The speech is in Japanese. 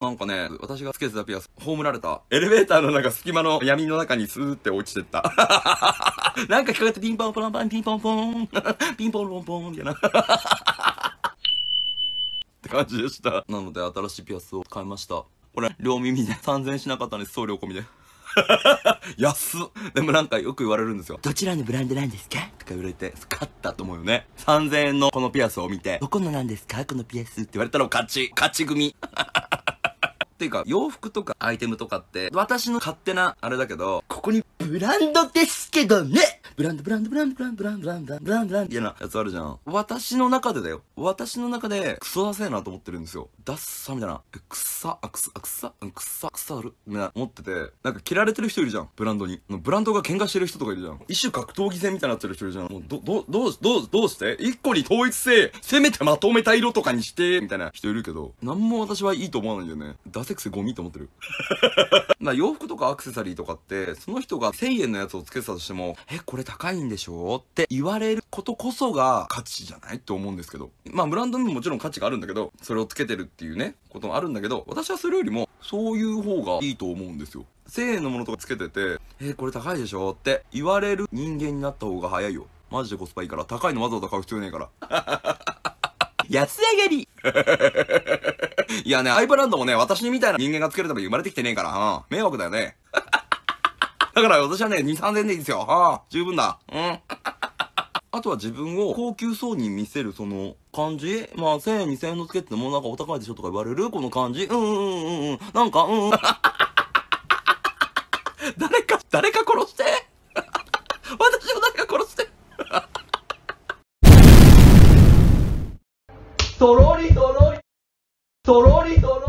なんかね、私がつけてたピアス、葬られた。エレベーターのなんか隙間の闇の中にスーって落ちてった。なんか聞かってピンポンポンポン、ピンポンポン、ピンポンポンポン、みたいな。って感じでした。なので新しいピアスを買いました。これ、両耳で3000円しなかったんです、送料込みで。安っでもなんかよく言われるんですよ。どちらのブランドなんですかとか言われて、買ったと思うよね。3000円のこのピアスを見て、どこのなんですかこのピアスって言われたら勝ち。勝ち組。ていうか、洋服とかアイテムとかって、私の勝手な、あれだけど、ここにブランドですけどねブランドブランドブランドブランドブランドブランドブランドブランド嫌なやつあるじゃん。私の中でだよ。私の中でクソダセえなと思ってるんですよ。ダッサみたいな。え、くさ、あ、くさ、あ、くさ、くさ、くさあるみたいな思ってて、なんか切られてる人いるじゃん。ブランドに。ブランドが喧嘩してる人とかいるじゃん。一種格闘技戦みたいになってる人いるじゃん。もう、ど、ど、どう、どう、どうして一個に統一性せめてまとめた色とかにして、みたいな人いるけど、なんも私はいいと思わないんだよね。ダセくせゴミと思ってる。まあ洋服とかアクセサリーとかって、その人が1000円のやつをつけてたとしても、え、これ高いんでしょうって言われることこそが価値じゃないと思うんですけど。まあブランドにももちろん価値があるんだけど、それをつけてるっていうね、こともあるんだけど、私はそれよりもそういう方がいいと思うんですよ。1000円のものとかつけてて、えー、これ高いでしょって言われる人間になった方が早いよ。マジでコスパいいから。高いのわざわざ買う必要ねえから。安上がり いやね、アイブランドもね、私みたいな人間がつけるために生まれてきてねえから、うん、迷惑だよね。だから私はね、2、3000でいいですよ。ああ、十分だ。うん。あとは自分を高級そうに見せるその感じまあ1000円2000円の付けってもうなんかお高いでしょとか言われるこの感じうんうんうんうん。なんかうんうん。誰か、誰か殺して 私を誰か殺してとろりとろり。とろりとろり。